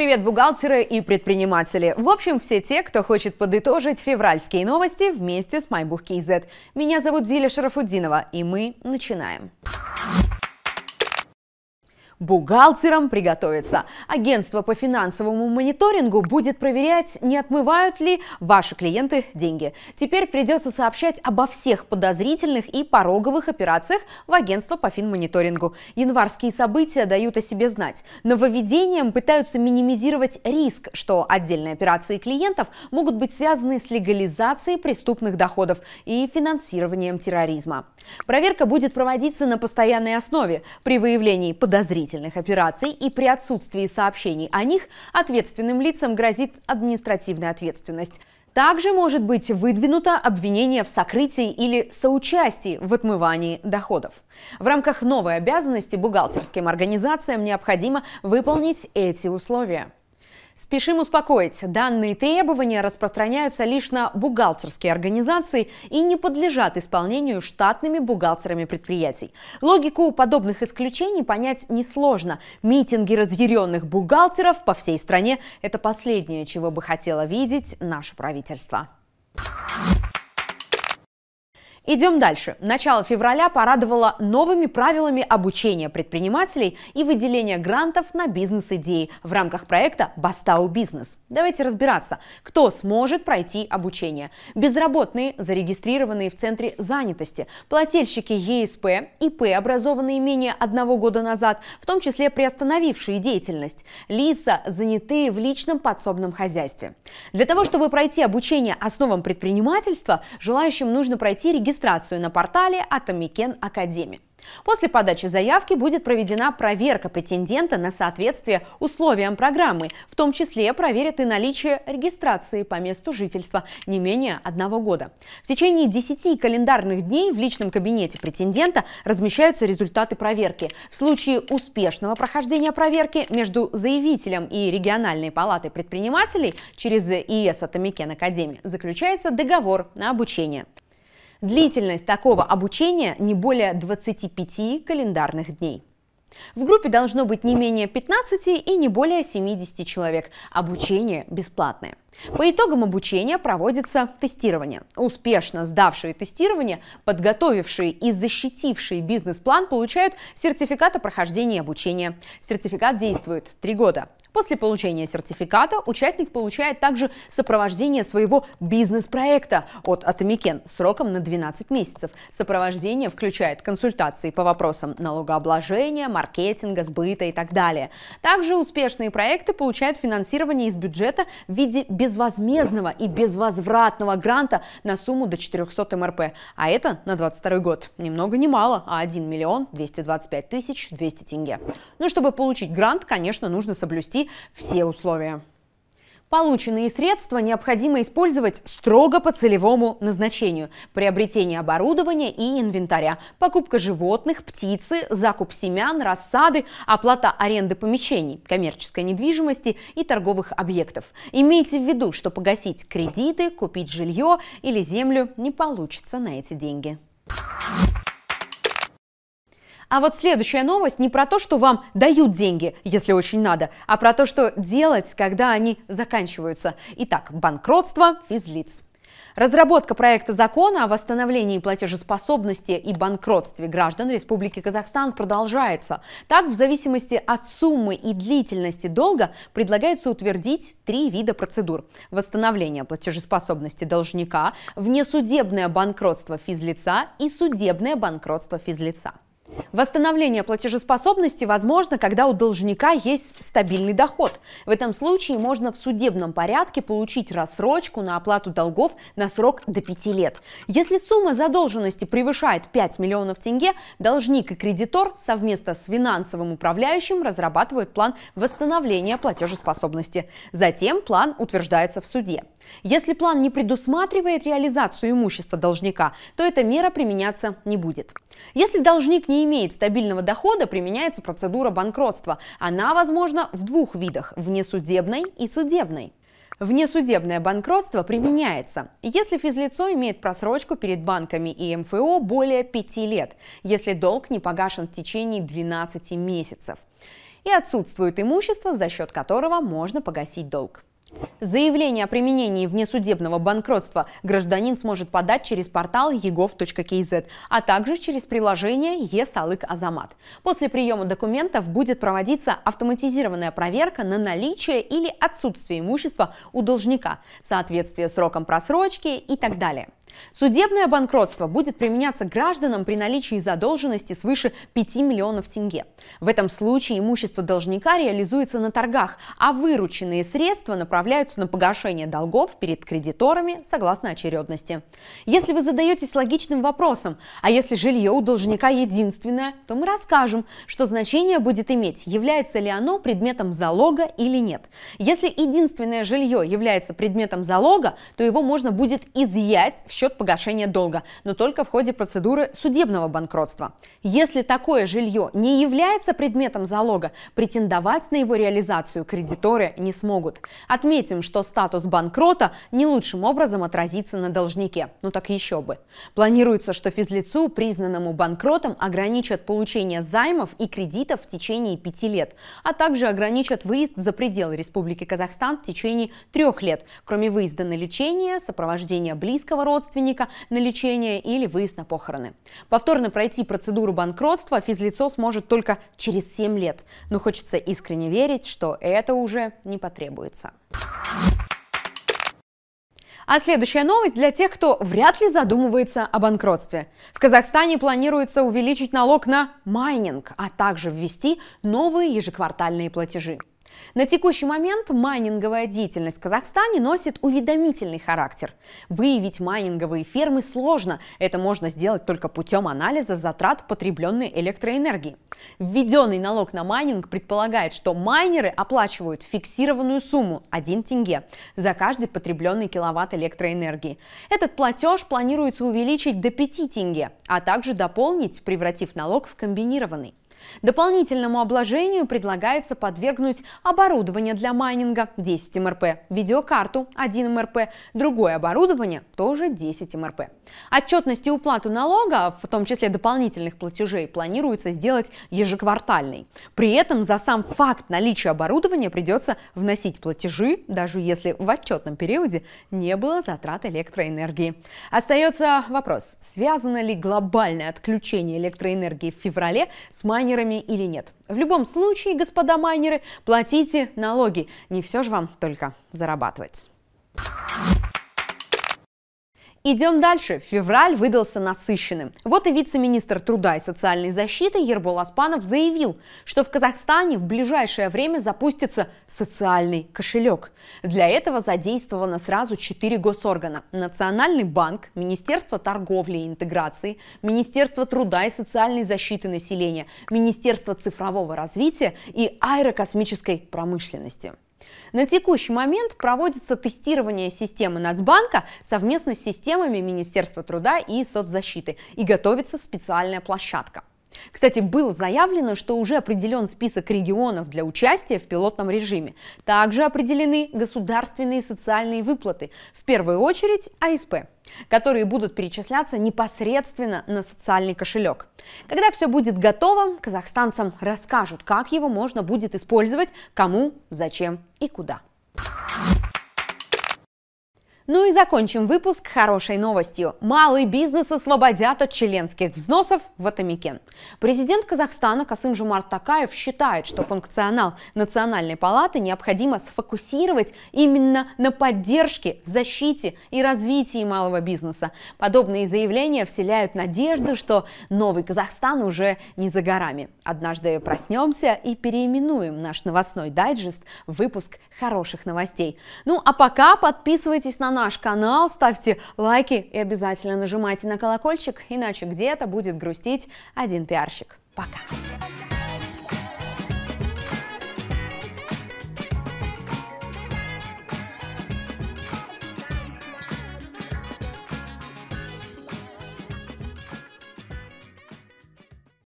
Привет, бухгалтеры и предприниматели. В общем, все те, кто хочет подытожить февральские новости вместе с MyBook.kz. Меня зовут Диля Шарафуддинова, и мы начинаем бухгалтерам приготовиться. Агентство по финансовому мониторингу будет проверять, не отмывают ли ваши клиенты деньги. Теперь придется сообщать обо всех подозрительных и пороговых операциях в агентство по финмониторингу. Январские события дают о себе знать. Нововведением пытаются минимизировать риск, что отдельные операции клиентов могут быть связаны с легализацией преступных доходов и финансированием терроризма. Проверка будет проводиться на постоянной основе. При выявлении подозрительных принудительных операций и при отсутствии сообщений о них ответственным лицам грозит административная ответственность. Также может быть выдвинуто обвинение в сокрытии или соучастии в отмывании доходов. В рамках новой обязанности бухгалтерским организациям необходимо выполнить эти условия. Спешим успокоить, данные требования распространяются лишь на бухгалтерские организации и не подлежат исполнению штатными бухгалтерами предприятий. Логику подобных исключений понять несложно. Митинги разъяренных бухгалтеров по всей стране – это последнее, чего бы хотело видеть наше правительство. Идем дальше. Начало февраля порадовало новыми правилами обучения предпринимателей и выделения грантов на бизнес-идеи в рамках проекта «Бастау Бизнес». Давайте разбираться, кто сможет пройти обучение. Безработные, зарегистрированные в Центре занятости, плательщики ЕСП, ИП, образованные менее одного года назад, в том числе приостановившие деятельность, лица, занятые в личном подсобном хозяйстве. Для того, чтобы пройти обучение основам предпринимательства, желающим нужно пройти регистрацию на портале Atomiken Academy. После подачи заявки будет проведена проверка претендента на соответствие условиям программы, в том числе проверят и наличие регистрации по месту жительства не менее одного года. В течение 10 календарных дней в личном кабинете претендента размещаются результаты проверки. В случае успешного прохождения проверки между заявителем и региональной палатой предпринимателей через ИС Атомикен Академии заключается договор на обучение. Длительность такого обучения не более 25 календарных дней. В группе должно быть не менее 15 и не более 70 человек. Обучение бесплатное. По итогам обучения проводится тестирование. Успешно сдавшие тестирование, подготовившие и защитившие бизнес-план получают сертификат о прохождении обучения. Сертификат действует 3 года. После получения сертификата участник получает также сопровождение своего бизнес-проекта от Атомикен сроком на 12 месяцев. Сопровождение включает консультации по вопросам налогообложения, маркетинга, сбыта и так далее. Также успешные проекты получают финансирование из бюджета в виде безвозмездного и безвозвратного гранта на сумму до 400 МРП, а это на 22 год. Ни много ни мало, а 1 миллион 225 тысяч 200 тенге. Но ну, чтобы получить грант, конечно, нужно соблюсти почти все условия. Полученные средства необходимо использовать строго по целевому назначению – приобретение оборудования и инвентаря, покупка животных, птицы, закуп семян, рассады, оплата аренды помещений, коммерческой недвижимости и торговых объектов. Имейте в виду, что погасить кредиты, купить жилье или землю не получится на эти деньги. А вот следующая новость не про то, что вам дают деньги, если очень надо, а про то, что делать, когда они заканчиваются. Итак, банкротство физлиц. Разработка проекта закона о восстановлении платежеспособности и банкротстве граждан Республики Казахстан продолжается. Так, в зависимости от суммы и длительности долга предлагается утвердить три вида процедур. Восстановление платежеспособности должника, внесудебное банкротство физлица и судебное банкротство физлица. Восстановление платежеспособности возможно, когда у должника есть стабильный доход. В этом случае можно в судебном порядке получить рассрочку на оплату долгов на срок до 5 лет. Если сумма задолженности превышает 5 миллионов тенге, должник и кредитор совместно с финансовым управляющим разрабатывают план восстановления платежеспособности. Затем план утверждается в суде. Если план не предусматривает реализацию имущества должника, то эта мера применяться не будет. Если должник не имеет стабильного дохода, применяется процедура банкротства. Она возможна в двух видах – внесудебной и судебной. Внесудебное банкротство применяется, если физлицо имеет просрочку перед банками и МФО более 5 лет, если долг не погашен в течение 12 месяцев, и отсутствует имущество, за счет которого можно погасить долг. Заявление о применении внесудебного банкротства гражданин сможет подать через портал egov.kz, а также через приложение е Азамат». После приема документов будет проводиться автоматизированная проверка на наличие или отсутствие имущества у должника, соответствие срокам просрочки и так далее. Судебное банкротство будет применяться гражданам при наличии задолженности свыше 5 миллионов тенге. В этом случае имущество должника реализуется на торгах, а вырученные средства направляются на погашение долгов перед кредиторами согласно очередности. Если вы задаетесь логичным вопросом, а если жилье у должника единственное, то мы расскажем, что значение будет иметь, является ли оно предметом залога или нет. Если единственное жилье является предметом залога, то его можно будет изъять в счет погашения долга, но только в ходе процедуры судебного банкротства. Если такое жилье не является предметом залога, претендовать на его реализацию кредиторы не смогут. Отметим, что статус банкрота не лучшим образом отразится на должнике. Ну так еще бы. Планируется, что физлицу, признанному банкротом, ограничат получение займов и кредитов в течение пяти лет, а также ограничат выезд за пределы Республики Казахстан в течение трех лет, кроме выезда на лечение, сопровождения близкого родственника, родственника на лечение или выезд на похороны. Повторно пройти процедуру банкротства физлицо сможет только через 7 лет, но хочется искренне верить, что это уже не потребуется. А следующая новость для тех, кто вряд ли задумывается о банкротстве. В Казахстане планируется увеличить налог на майнинг, а также ввести новые ежеквартальные платежи. На текущий момент майнинговая деятельность в Казахстане носит уведомительный характер. Выявить майнинговые фермы сложно, это можно сделать только путем анализа затрат потребленной электроэнергии. Введенный налог на майнинг предполагает, что майнеры оплачивают фиксированную сумму 1 тенге за каждый потребленный киловатт электроэнергии. Этот платеж планируется увеличить до 5 тенге, а также дополнить, превратив налог в комбинированный. Дополнительному обложению предлагается подвергнуть оборудование для майнинга 10 МРП, видеокарту 1 МРП, другое оборудование тоже 10 МРП. Отчетность и уплату налога, в том числе дополнительных платежей, планируется сделать ежеквартальной. При этом за сам факт наличия оборудования придется вносить платежи, даже если в отчетном периоде не было затрат электроэнергии. Остается вопрос, связано ли глобальное отключение электроэнергии в феврале с майнингом майнерами или нет. В любом случае, господа майнеры, платите налоги. Не все же вам только зарабатывать. Идем дальше. Февраль выдался насыщенным. Вот и вице-министр труда и социальной защиты Ербол Аспанов заявил, что в Казахстане в ближайшее время запустится социальный кошелек. Для этого задействовано сразу четыре госоргана – Национальный банк, Министерство торговли и интеграции, Министерство труда и социальной защиты населения, Министерство цифрового развития и аэрокосмической промышленности. На текущий момент проводится тестирование системы Нацбанка совместно с системами Министерства труда и соцзащиты и готовится специальная площадка. Кстати, было заявлено, что уже определен список регионов для участия в пилотном режиме. Также определены государственные социальные выплаты, в первую очередь АСП которые будут перечисляться непосредственно на социальный кошелек. Когда все будет готово, казахстанцам расскажут, как его можно будет использовать, кому, зачем и куда. Ну и закончим выпуск хорошей новостью. Малый бизнес освободят от членских взносов в Атамикен. Президент Казахстана Касым Жумарт Такаев считает, что функционал Национальной палаты необходимо сфокусировать именно на поддержке, защите и развитии малого бизнеса. Подобные заявления вселяют надежду, что новый Казахстан уже не за горами. Однажды проснемся и переименуем наш новостной дайджест в выпуск хороших новостей. Ну а пока подписывайтесь на наш наш канал, ставьте лайки и обязательно нажимайте на колокольчик, иначе где-то будет грустить один пиарщик. Пока!